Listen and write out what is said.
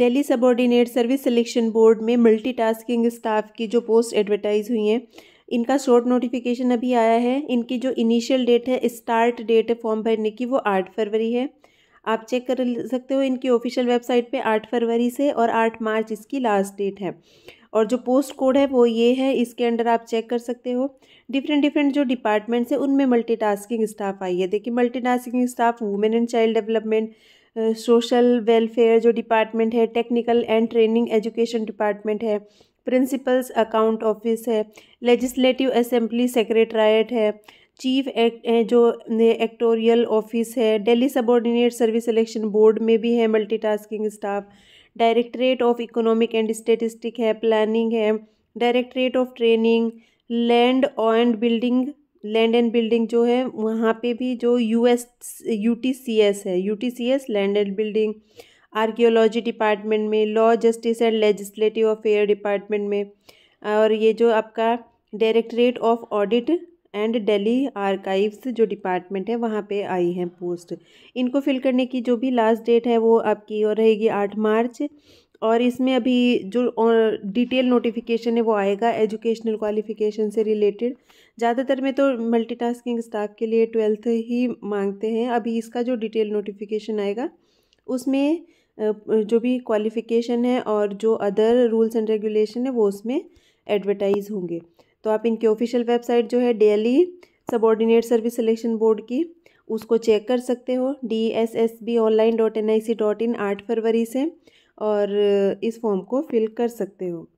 Delhi subordinate service selection board में multitasking staff की जो पोस्ट एडवर्टाइज हुई हैं इनका शॉर्ट नोटिफिकेशन अभी आया है इनकी जो इनिशियल डेट है स्टार्ट डेट है फॉर्म भरने की वो आठ फरवरी है आप चेक कर सकते हो इनकी ऑफिशियल वेबसाइट पे आठ फरवरी से और आठ मार्च इसकी लास्ट डेट है और जो पोस्ट कोड है वो ये है इसके अंडर आप चेक कर सकते हो डिफरेंट डिफरेंट जो डिपार्टमेंट्स हैं उनमें मल्टीटास्किंग स्टाफ आई है देखिए multitasking staff women and child development social welfare जो डिपार्टमेंट है technical and training education department है प्रिंसिपल्स अकाउंट ऑफिस है लेजिस्लेटिव असम्बली सेक्रेटरायट है चीफ एक्ट जो एक्टोरियल ऑफिस है Delhi subordinate service selection board में भी है multitasking staff directorate of economic and statistic है प्लानिंग है directorate of training land and building land and building जो है वहाँ पे भी जो U S U T C S है U T C S land and building archaeology department में law justice and legislative affair department में और ये जो आपका directorate of audit and Delhi archives जो डिपार्टमेंट है वहाँ पे आई हैं पोस्ट इनको फिल करने की जो भी लास्ट डेट है वो आपकी और रहेगी आठ मार्च और इसमें अभी जो डिटेल नोटिफिकेशन है वो आएगा एजुकेशनल क्वालिफिकेशन से रिलेटेड ज़्यादातर में तो मल्टीटास्किंग स्टाफ के लिए ट्वेल्थ ही मांगते हैं अभी इसका जो डिटेल नोटिफिकेशन आएगा उसमें जो भी क्वालिफिकेशन है और जो अदर रूल्स एंड रेगुलेशन है वो उसमें एडवर्टाइज होंगे तो आप इनके ऑफिशियल वेबसाइट जो है Delhi subordinate service selection board की उसको चेक कर सकते हो D S S B online dot N I C dot in आठ फरवरी से और इस फॉर्म को फिल कर सकते हो